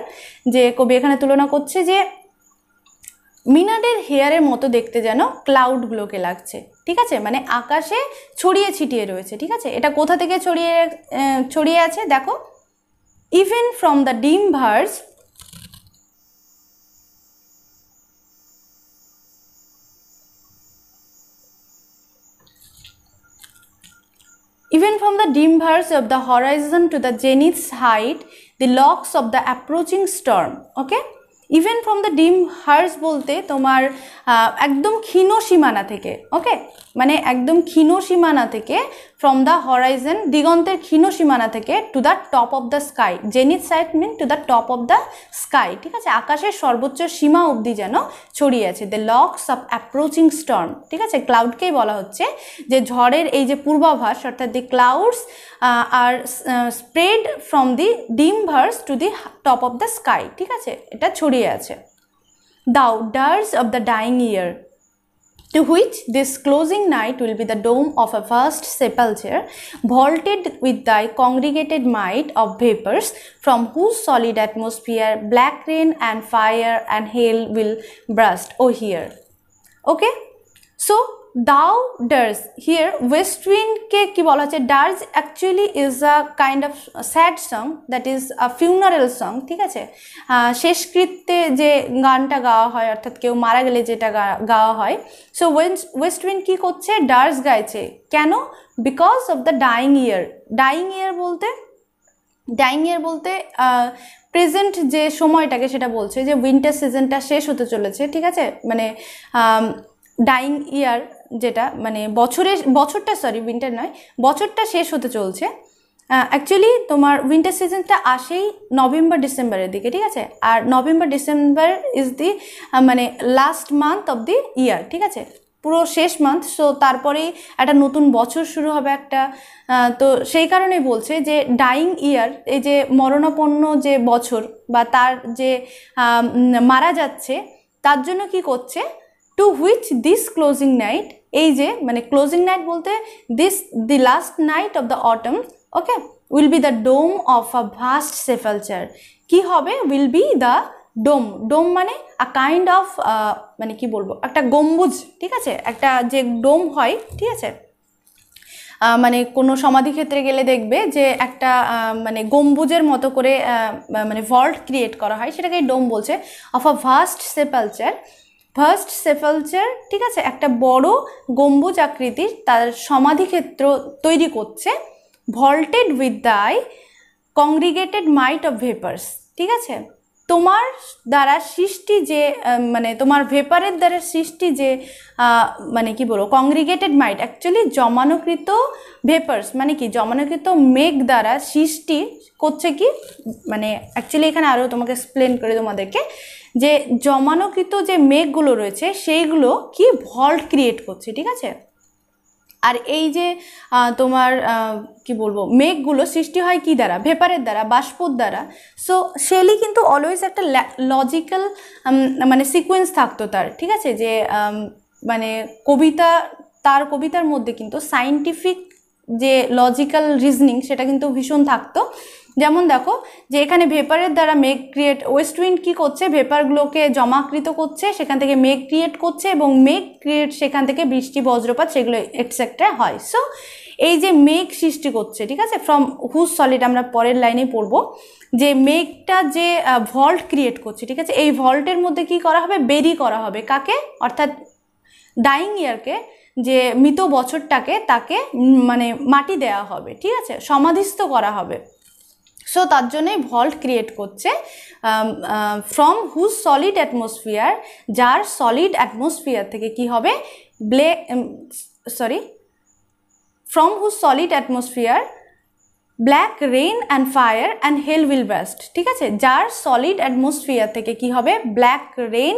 যে কবি এখানে তুলনা করছে যে মিনাডের হেয়ারের মতো দেখতে যেন ক্লাউডগুলোকে লাগছে ঠিক আছে মানে আকাশে ছড়িয়ে ছিটিয়ে রয়েছে ঠিক আছে এটা কোথা থেকে ছড়িয়ে ছড়িয়ে আছে দেখো even from the dim verge even from the dim verge of the horizon to the zeniths height the locks of the approaching storm okay even from the dim verge বলতে তোমার একদম ক্ষীণ সীমানা থেকে ওকে মানে একদম ক্ষীণ সীমানা থেকে ফ্রম দ্য হরাইজেন দিগন্তের ক্ষীণ সীমানা থেকে to the top of the sky zenith's height mean to the top of the sky ঠিক আছে আকাশের সর্বোচ্চ সীমা অবধি যেন ছড়িয়ে আছে the locks of approaching storm ঠিক আছে ক্লাউডকেই বলা হচ্ছে যে ঝড়ের এই যে পূর্বাভাস অর্থাৎ the clouds are spread from the dim verge to the top of the sky ঠিক আছে এটা ছড়িয়ে আছে thou dirge of the dying year to which this closing night will be the dome of a vast sepulchre, vaulted with thy congregated might of vapours, from whose solid atmosphere black rain and fire and hail will burst, O oh, here. Okay? So, thou dirge here west উইন্ডকে কি বলা হচ্ছে dirge actually is a kind of sad song that is a funeral song ঠিক আছে শেষকৃত্যে যে গানটা গাওয়া হয় অর্থাৎ কেউ মারা গেলে যেটা গাওয়া হয় সো ওয়েস্ট উইন্ড কী করছে ডার্স গাইছে কেন because of the dying year dying year বলতে ডাইং ইয়ার বলতে প্রেজেন্ট যে সময়টাকে সেটা বলছে যে উইন্টার সিজনটা শেষ হতে চলেছে ঠিক আছে মানে ডাইং ইয়ার যেটা মানে বছরের বছরটা সরি উইন্টার নয় বছরটা শেষ হতে চলছে অ্যাকচুয়ালি তোমার উইন্টার সিজনটা আসেই নভেম্বর ডিসেম্বরের দিকে ঠিক আছে আর নভেম্বর ডিসেম্বর ইজ দি মানে last month of the year ঠিক আছে পুরো শেষ মান্থ সো তারপরেই একটা নতুন বছর শুরু হবে একটা তো সেই কারণে বলছে যে ডাইং ইয়ার এই যে মরণাপন্ন যে বছর বা তার যে মারা যাচ্ছে তার জন্য কি করছে to which this closing night এই যে মানে ক্লোজিং নাইট বলতে this the last night of the autumn okay will be the dome of a vast sepulchre কি হবে will be the dome dome মানে আ কাইন্ড অফ মানে কি বলবো একটা গম্বুজ ঠিক আছে একটা যে ডোম হয় ঠিক আছে মানে কোনো সমাধি ক্ষেত্রে গেলে দেখবে যে একটা মানে গম্বুজের মতো করে মানে ভল্ট ক্রিয়েট করা হয় সেটাকে ডোম বলছে of a vast sepulchre first sepulchre ঠিক আছে একটা বড় গম্বুজ আকৃতির তার সমাধিক্ষেত্র তৈরি করছে vaulted with the thy congregated might of vapours ঠিক আছে তোমার দ্বারা সৃষ্টি যে মানে তোমার ভেপারের দ্বারা সৃষ্টি যে মানে কি বলবো কংগ্রিগেটেড মাইট অ্যাকচুয়ালি জমানকৃত ভেপার্স মানে কি জমানকৃত মেঘ দ্বারা সৃষ্টি করছে কি মানে অ্যাকচুয়ালি এখানে আরও তোমাকে এক্সপ্লেন করে তোমাদেরকে যে জমানোকৃত যে মেঘগুলো রয়েছে সেইগুলো কি ভল্ট ক্রিয়েট করছে ঠিক আছে আর এই যে তোমার কি বলবো মেঘগুলো সৃষ্টি হয় কি দ্বারা ভেপারের দ্বারা বাষ্পর দ্বারা সো সেলি কিন্তু অলওয়েজ একটা লজিক্যাল মানে সিকোয়েন্স থাকতো তার ঠিক আছে যে মানে কবিতা তার কবিতার মধ্যে কিন্তু সাইন্টিফিক যে লজিক্যাল রিজনিং সেটা কিন্তু ভীষণ থাকতো যেমন দেখো যে এখানে ভেপারের দ্বারা মেঘ ক্রিয়েট ওয়েস্ট উইন্ড কী করছে ভেপারগুলোকে জমাকৃত করছে সেখান থেকে মেঘ ক্রিয়েট করছে এবং মেঘ ক্রিয়েট সেখান থেকে বৃষ্টি বজ্রপাত সেগুলো এটসেট্রা হয় সো এই যে মেঘ সৃষ্টি করছে ঠিক আছে ফ্রম হুজ সলিড আমরা পরের লাইনে পড়বো যে মেঘটা যে ভল্ট ক্রিয়েট করছে ঠিক আছে এই ভল্টের মধ্যে কি করা হবে বেরি করা হবে কাকে অর্থাৎ ডাইং ইয়ারকে যে মৃত বছরটাকে তাকে মানে মাটি দেয়া হবে ঠিক আছে সমাধিস্থ করা হবে সো তার জন্যই ভল্ট ক্রিয়েট করছে ফ্রম হুজ সলিড অ্যাটমসফিয়ার যার সলিড অ্যাটমসফিয়ার থেকে কি হবে ব্লে sorry from whose solid atmosphere black rain and fire and hail will burst ঠিক আছে যার সলিড অ্যাটমসফিয়ার থেকে কি হবে ব্ল্যাক রেইন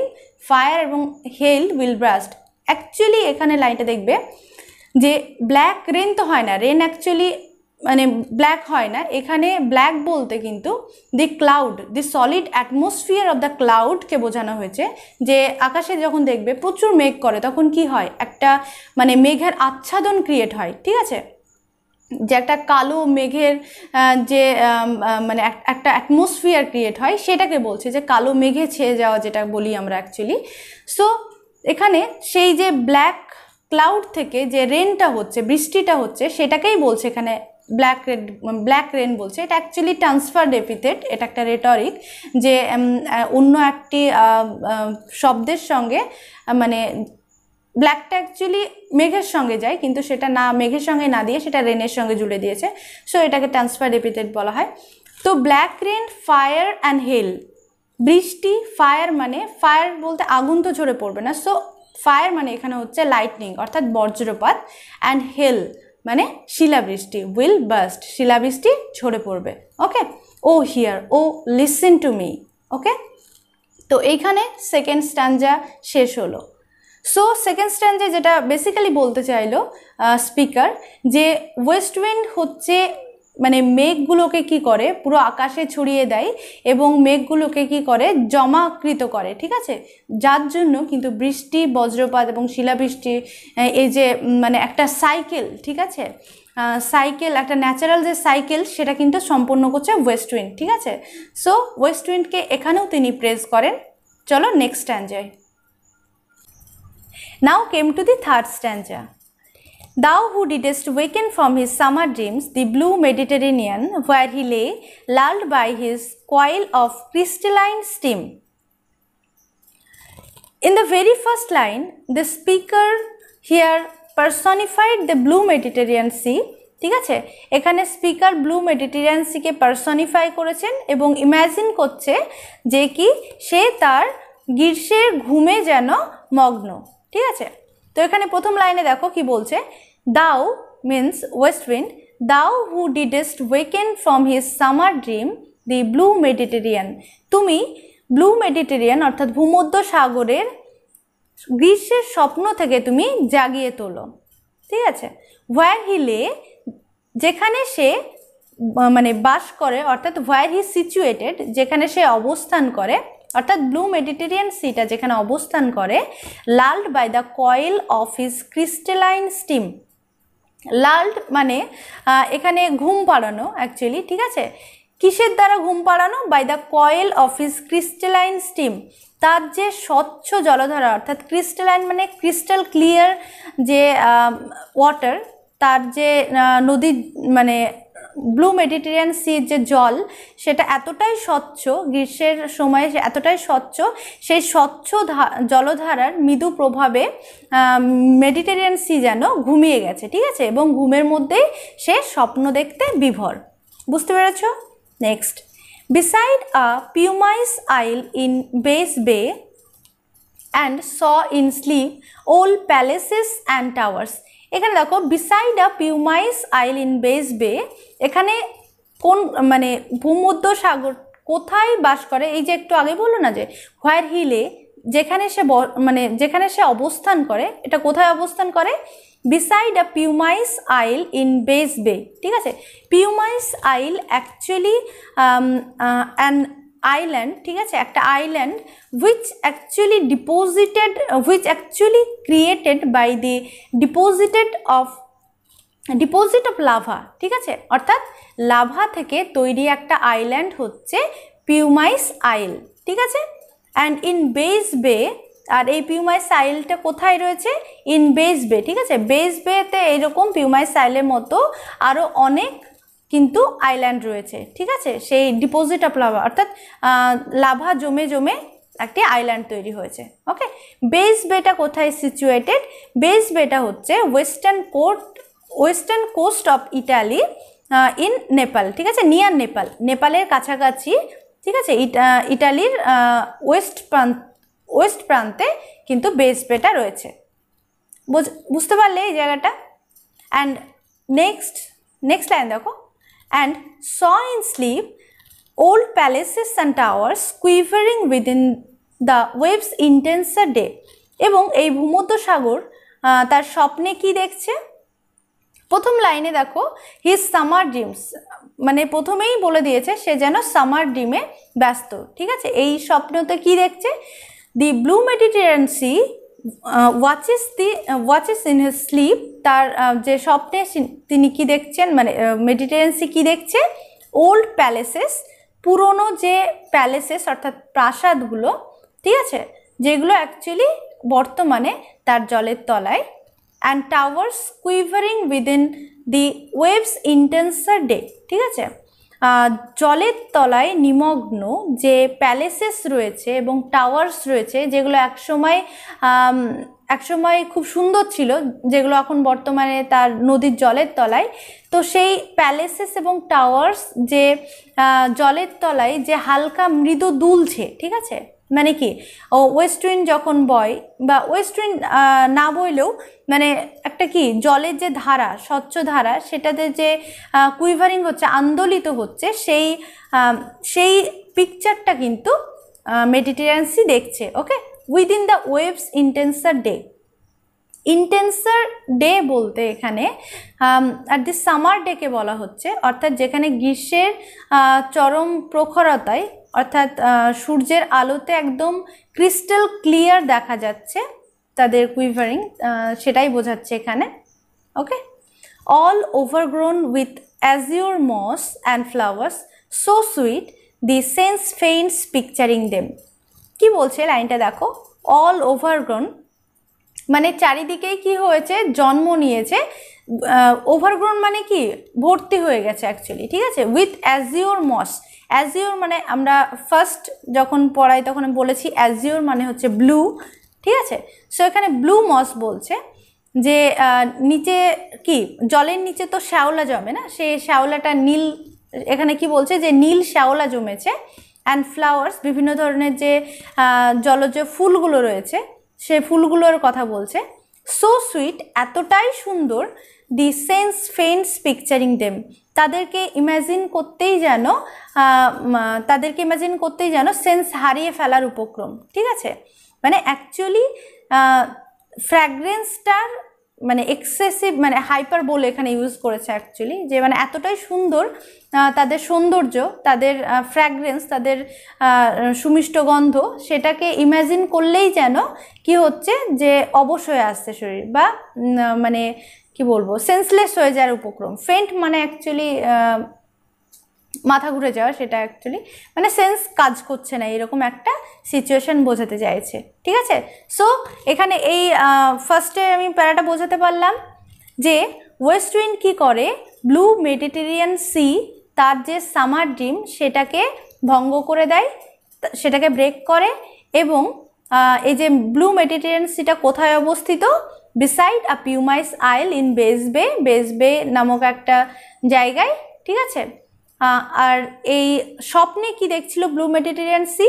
ফায়ার এবং হেল উইল ব্রাস্ট অ্যাকচুয়ালি এখানে লাইনটা দেখবে যে ব্ল্যাক রেন তো হয় না রেন অ্যাকচুয়ালি মানে ব্ল্যাক হয় না এখানে ব্ল্যাক বলতে কিন্তু the cloud the solid atmosphere of the ক্লাউডকে বোঝানো হয়েছে যে আকাশে যখন দেখবে প্রচুর মেঘ করে তখন কি হয় একটা মানে মেঘের আচ্ছাদন ক্রিয়েট হয় ঠিক আছে যে একটা কালো মেঘের যে মানে একটা অ্যাটমসফিয়ার ক্রিয়েট হয় সেটাকে বলছে যে কালো মেঘে ছেয়ে যাওয়া যেটা বলি আমরা অ্যাকচুয়ালি সো এখানে সেই যে ব্ল্যাক ক্লাউড থেকে যে রেনটা হচ্ছে বৃষ্টিটা হচ্ছে সেটাকেই বলছে এখানে ব্ল্যাক রেড ব্ল্যাক রেন বলছে এটা অ্যাকচুয়ালি ট্রান্সফার ডেপিথেট এটা একটা রেটরিক যে অন্য একটি শব্দের সঙ্গে মানে ব্ল্যাকটা অ্যাকচুয়ালি মেঘের সঙ্গে যায় কিন্তু সেটা না মেঘের সঙ্গে না দিয়ে সেটা রেনের সঙ্গে জুড়ে দিয়েছে সো এটাকে ট্রান্সফার ডেপিথেট বলা হয় তো black rain fire and hail বৃষ্টি ফায়ার মানে ফায়ার বলতে আগুন তো ঝরে পড়বে না সো ফায়ার মানে এখানে হচ্ছে লাইটনিং অর্থাৎ বজ্রপাত অ্যান্ড হেল মানে শিলাবৃষ্টি উইল বাস্ট শিলাবৃষ্টি ঝরে পড়বে okay O hear O listen to me okay তো এইখানে সেকেন্ড স্ট্যান্ডা শেষ হলো সো সেকেন্ড স্ট্যান্ডে যেটা বেসিক্যালি বলতে চাইলো স্পিকার যে ওয়েস্ট উইন্ড হচ্ছে মানে মেঘগুলোকে কি করে পুরো আকাশে ছড়িয়ে দেয় এবং মেঘগুলোকে কি করে জমাকৃত করে ঠিক আছে যার জন্য কিন্তু বৃষ্টি বজ্রপাত এবং শিলাবৃষ্টি এই যে মানে একটা সাইকেল ঠিক আছে সাইকেল একটা ন্যাচারাল যে সাইকেল সেটা কিন্তু সম্পন্ন করছে ওয়েস্ট উইন্ড ঠিক আছে সো ওয়েস্ট উইন্ডকে এখানেও তিনি প্রেস করেন চলো নেক্সট স্ট্যান্ডায় now came to the third stanza Thou who didst waken from his summer dreams the blue Mediterranean, where he lay, lulled by his coil of crystalline steam. In the very first line, the speaker here personified the blue Mediterranean Sea. ঠিক আছে এখানে speaker blue Mediterranean সিকে personify করেছেন এবং imagine করছে যে কি সে তার গ্রীষ্মের ঘুমে যেন মগ্ন ঠিক আছে তো এখানে প্রথম লাইনে দেখো কি বলছে দাও means west wind thou who didst waken from his summer dream the blue Mediterranean তুমি ব্লু মেডিটেরিয়ান অর্থাৎ ভূমধ্য সাগরের গ্রীষ্মের স্বপ্ন থেকে তুমি জাগিয়ে তোলো ঠিক আছে হোয়ার হি লে যেখানে সে মানে বাস করে অর্থাৎ হোয়ার হি সিচুয়েটেড যেখানে সে অবস্থান করে অর্থাৎ ব্লু মেডিটেরিয়ান সিটা যেখানে অবস্থান করে lulled by the coil of his crystalline streams lulled মানে এখানে ঘুম পাড়ানো অ্যাকচুয়ালি ঠিক আছে কিসের দ্বারা ঘুম পাড়ানো by the coil of his crystalline streams তার যে স্বচ্ছ জলধারা অর্থাৎ ক্রিস্টালাইন মানে ক্রিস্টাল ক্লিয়ার যে ওয়াটার তার যে নদীর মানে ব্লু মেডিটেরিয়ান সির যে জল সেটা এতটাই স্বচ্ছ গ্রীষ্মের সময়ে সে এতটাই স্বচ্ছ সেই স্বচ্ছ জলধারার মৃদু প্রভাবে মেডিটেরিয়ান সি যেন ঘুমিয়ে গেছে ঠিক আছে এবং ঘুমের মধ্যেই সে স্বপ্ন দেখতে বিভর বুঝতে পেরেছ next beside a pumice isle in Baiae's bay and saw in sleep old palaces and towers এখানে দেখো beside a pumice isle in Baiae's বে এখানে কোন মানে ভূমধ্য সাগর কোথায় বাস করে এই যে একটু আগে বললো না যে হোয়ার হিলে যেখানে সে মানে যেখানে সে অবস্থান করে এটা কোথায় অবস্থান করে beside a pumice isle in Baiae's বে ঠিক আছে পিউমাইস আইল অ্যাকচুয়ালি অ্যান আইল্যান্ড ঠিক আছে একটা island which actually deposited which actually created by the deposited of deposit of lava ঠিক আছে অর্থাৎ লাভা থেকে তৈরি একটা আইল্যান্ড হচ্ছে পিউমাইস আইল ঠিক আছে অ্যান্ড ইন বেস বে আর এই পিউমাইস আইলটা কোথায় রয়েছে ইন বেস বে ঠিক আছে বেস বেতে এইরকম পিউমাইস আইলের মতো আরও অনেক কিন্তু আইল্যান্ড রয়েছে ঠিক আছে সেই ডিপোজিট অফ লাভা অর্থাৎ লাভা জমে জমে একটি আইল্যান্ড তৈরি হয়েছে ওকে বেস বেটা কোথায় সিচুয়েটেড বেস বেটা হচ্ছে western court western coast of Italy in Naples ঠিক আছে নিয়ার নেপাল নেপালের কাছাকাছি ঠিক আছে ইটালির ওয়েস্ট প্রান্ত ওয়েস্ট প্রান্তে কিন্তু বেস পেটা রয়েছে বুঝতে পারলে এই জায়গাটা অ্যান্ড নেক্সট নেক্সট লাইন দেখো and saw in sleep old palaces and towers quivering within the waves intenser day এবং এই ভূমধ্যসাগর তার স্বপ্নে কি দেখছে প্রথম লাইনে দেখো হিজ সামার ড্রিমস মানে প্রথমেই বলে দিয়েছে সে যেন সামার ড্রিমে ব্যস্ত ঠিক আছে এই স্বপ্নতে কি দেখছে the blue Mediterranean watches the watches in his sleep তার যে স্বপ্নে তিনি কি দেখছেন মানে মেডিটেরিয়ান কি কী দেখছে ওল্ড প্যালেসেস পুরনো যে প্যালেসেস অর্থাৎ প্রাসাদগুলো ঠিক আছে যেগুলো অ্যাকচুয়ালি বর্তমানে তার জলের তলায় and towers quivering within the waves intenser day ঠিক আছে জলের তলায় নিমগ্ন যে প্যালেসেস রয়েছে এবং টাওয়ার্স রয়েছে যেগুলো একসময় একসময় খুব সুন্দর ছিল যেগুলো এখন বর্তমানে তার নদীর জলের তলায় তো সেই প্যালেসেস এবং টাওয়ার্স যে জলের তলায় যে হালকা মৃদু দুলছে ঠিক আছে মানে কি ও ওয়েস্টার্ন যখন বয় বা ওয়েস্টার্ন না বইলেও মানে একটা কি জলের যে ধারা স্বচ্ছ ধারা সেটাতে যে কুইভারিং হচ্ছে আন্দোলিত হচ্ছে সেই সেই পিকচারটা কিন্তু মেডিটেরিয়ান দেখছে okay within the waves intenser day intenser day বলতে এখানে আর দি সামার ডেকে বলা হচ্ছে অর্থাৎ যেখানে গ্রীষ্মের চরম প্রখরতায় অর্থাৎ সূর্যের আলোতে একদম ক্রিস্টাল ক্লিয়ার দেখা যাচ্ছে তাদের কুইভারিং সেটাই বোঝাচ্ছে এখানে okay all overgrown with azure moss and flowers so sweet the sense faints picturing them কি বলছে লাইনটা দেখো অল ওভারগ্রোন মানে চারিদিকেই কি হয়েছে জন্ম নিয়েছে ওভারগ্রোন মানে কি ভর্তি হয়ে গেছে অ্যাকচুয়ালি ঠিক আছে উইথ অ্যাজিওর মস অ্যাজিওর মানে আমরা ফার্স্ট যখন পড়াই তখন বলেছি অ্যাজিওর মানে হচ্ছে ব্লু ঠিক আছে সো এখানে ব্লু মস বলছে যে নিচে কি জলের নিচে তো শ্যাওলা জমে না সেই শ্যাওলাটা নীল এখানে কি বলছে যে নীল শ্যাওলা জমেছে অ্যান্ড ফ্লাওয়ার্স বিভিন্ন ধরনের যে জলজ ফুলগুলো রয়েছে সে ফুলগুলোর কথা বলছে সো সুইট এতটাই সুন্দর the sense faints picturing them তাদেরকে ইম্যাজিন করতেই যেন তাদেরকে ইম্যাজিন করতেই যেন সেন্স হারিয়ে ফেলার উপক্রম ঠিক আছে মানে অ্যাকচুয়ালি ফ্র্যাগরেন্সটার মানে এক্সেসিভ মানে হাইপার বলে এখানে ইউজ করেছে অ্যাকচুয়ালি যে মানে এতটাই সুন্দর তাদের সৌন্দর্য তাদের ফ্র্যাগরেন্স তাদের সুমিষ্ট গন্ধ সেটাকে ইমাজিন করলেই যেন কি হচ্ছে যে অবশ্যই আসছে শরীর বা মানে কি বলবো সেন্সলেস হয়ে যাওয়ার উপক্রম ফেন্ট মানে অ্যাকচুয়ালি মাথা ঘুরে যাওয়া সেটা অ্যাকচুয়ালি মানে সেন্স কাজ করছে না এরকম একটা সিচুয়েশন বোঝাতে চাইছে ঠিক আছে সো এখানে এই ফার্স্টে আমি প্যারাটা বোঝাতে পারলাম যে ওয়েস্ট উইন্ড কী করে ব্লু মেডিটেরিয়ান সি তার যে সামার ড্রিম সেটাকে ভঙ্গ করে দেয় সেটাকে ব্রেক করে এবং এই যে ব্লু মেডিটেরিয়ান সিটা কোথায় অবস্থিত beside a pumice isle in বেজবে বেসবে নামক একটা জায়গায় ঠিক আছে আর এই স্বপ্নে কি দেখছিল ব্লু মেডিটেরিয়ান সি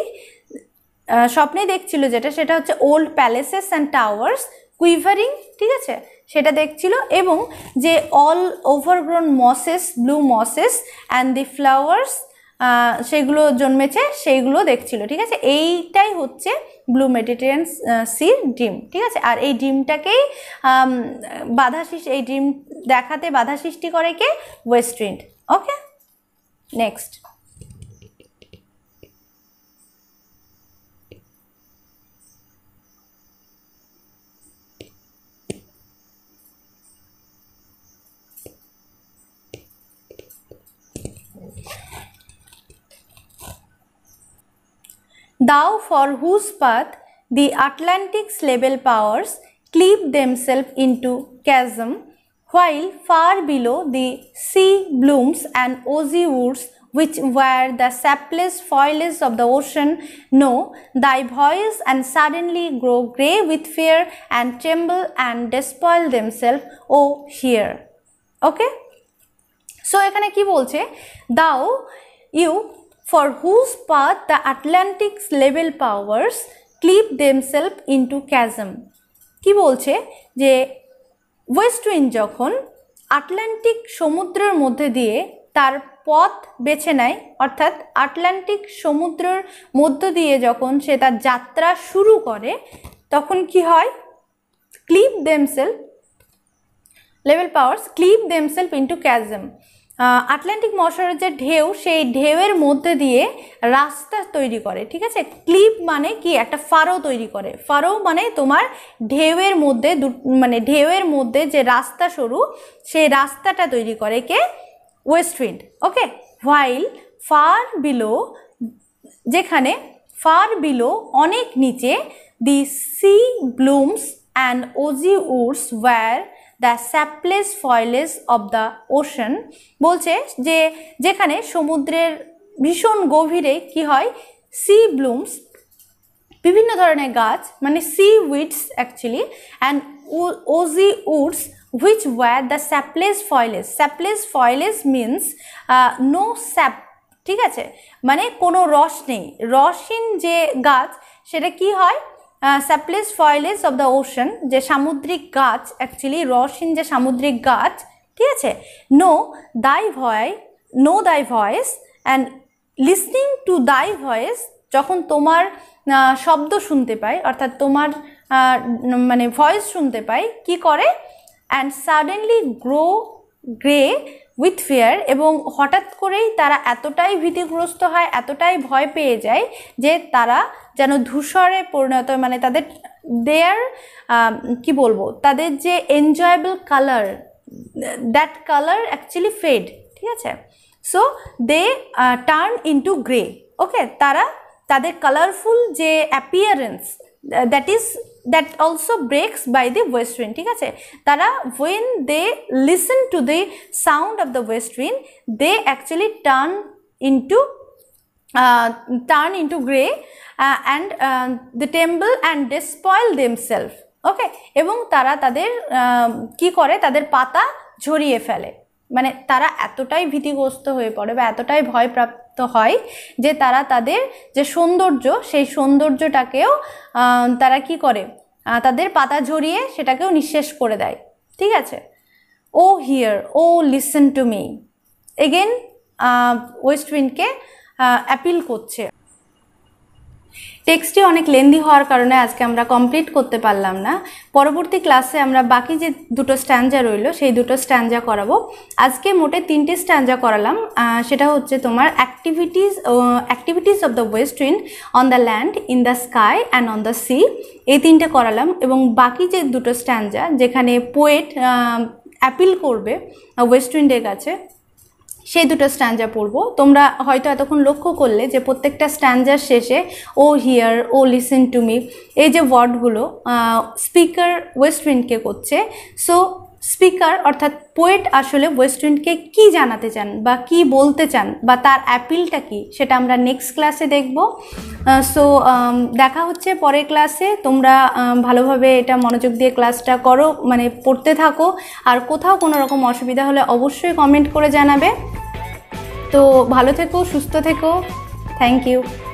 স্বপ্নে দেখছিল যেটা সেটা হচ্ছে old palaces and towers quivering ঠিক আছে সেটা দেখছিল এবং যে all overgrown mosses blue mosses and the flowers সেগুলো জন্মেছে সেইগুলো দেখছিল ঠিক আছে এইটাই হচ্ছে ব্লু মেডিটেরিয়ান সির ডিম ঠিক আছে আর এই ডিমটাকেই বাধা এই ডিম দেখাতে বাধা সৃষ্টি করে কে west wind okay Next. Thou for whose path the Atlantic's level powers cleave themselves into chasm while far below the sea blooms and osier woods which were the sapless foliage of the ocean know thy voice and suddenly grow grey with fear and tremble and despoil themselves oh hear, okay so এখানে কি বলছে thou you for whose path the Atlantic's level powers clip themselves into chasm কি বলছে যে west wind যখন Atlantic সমুদ্রের মধ্যে দিয়ে তার পথ বেছে নেয় অর্থাৎ আটলান্টিক সমুদ্রের মধ্য দিয়ে যখন সে তার যাত্রা শুরু করে তখন কি হয় cleave themselves level powers cleave themselves into chasm Atlantic মহাসাগরের যে ঢেউ সেই ঢেউয়ের মধ্যে দিয়ে রাস্তা তৈরি করে ঠিক আছে ক্লিপ মানে কি একটা ফারো তৈরি করে ফারো মানে তোমার ঢেউয়ের মধ্যে মানে ঢেউয়ের মধ্যে যে রাস্তা সরু সেই রাস্তাটা তৈরি করে কে west wind okay while far below যেখানে ফার বিলো অনেক নিচে the sea blooms and oozy woods wear the sapless foliage of the ocean বলছে যে যেখানে সমুদ্রের ভীষণ গভীরে কি হয় সি ব্লুমস বিভিন্ন ধরনের গাছ মানে sea weeds actually and oozy woods which wear the sapless foliage sapless foliage means no sap ঠিক আছে মানে কোনো রস নেই রসহীন যে গাছ সেটা কি হয় sapless foliage of the ocean যে সামুদ্রিক গাছ অ্যাকচুয়ালি রসিন যে সামুদ্রিক গাছ ঠিক আছে নো দাই voice know thy voice and listening to thy voice যখন তোমার শব্দ শুনতে পাই অর্থাৎ তোমার মানে ভয়েস শুনতে পাই কি করে and suddenly grow grey with fear এবং হঠাৎ করেই তারা এতটাই ভীতিগ্রস্ত হয় এতটাই ভয় পেয়ে যায় যে তারা যেন ধূসরে পরিণত মানে তাদের দেয়ার কি বলবো তাদের যে enjoyable colour that colour actually fade ঠিক আছে so they turn into grey okay তারা তাদের কালারফুল যে appearance that is that also breaks by the west wind ঠিক আছে তারা when they listen to the sound of the west wind they actually turn into turn into grey and the tremble and despoil themselves okay এবং তারা তাদের um, কি করে তাদের পাতা ঝরিয়ে ফেলে মানে তারা এতটাই ভীতিগ্রস্ত হয়ে পড়ে বা এতটাই ভয়প্রাপ্ত তো হয় যে তারা তাদের যে সৌন্দর্য সেই সৌন্দর্যটাকেও তারা কি করে তাদের পাতা ঝরিয়ে সেটাকেও নিঃশেষ করে দেয় ঠিক আছে O hear O listen to me again west উইন্ডকে অ্যাপিল করছে টেক্সটটি অনেক লেন্দি হওয়ার কারণে আজকে আমরা কমপ্লিট করতে পারলাম না পরবর্তী ক্লাসে আমরা বাকি যে দুটো স্ট্যান্ডা রইল সেই দুটো স্ট্যান্ডা করাবো আজকে মোটে তিনটে স্ট্যান্ডা করালাম সেটা হচ্ছে তোমার activities activities of the west wind on the land in the sky and on the sea এই তিনটে করালাম এবং বাকি যে দুটো স্ট্যান্ডা যেখানে পোয়েট অ্যাপিল করবে ওয়েস্ট উইন্ডের কাছে সেই দুটো স্ট্যান্ডা পড়বো তোমরা হয়তো এতক্ষণ লক্ষ্য করলে যে প্রত্যেকটা স্ট্যান্ডার শেষে O hear O listen to me এই যে ওয়ার্ডগুলো স্পিকার ওয়েস্টউইন্ডকে করছে সো স্পিকার অর্থাৎ পোয়েট আসলে ওয়েস্ট উইন্ডকে কি জানাতে চান বা কি বলতে চান বা তার অ্যাপিলটা কি সেটা আমরা নেক্সট ক্লাসে দেখব সো দেখা হচ্ছে পরের ক্লাসে তোমরা ভালোভাবে এটা মনোযোগ দিয়ে ক্লাসটা করো মানে পড়তে থাকো আর কোথাও কোনো রকম অসুবিধা হলে অবশ্যই কমেন্ট করে জানাবে তো ভালো থেকো সুস্থ থেকো থ্যাংক ইউ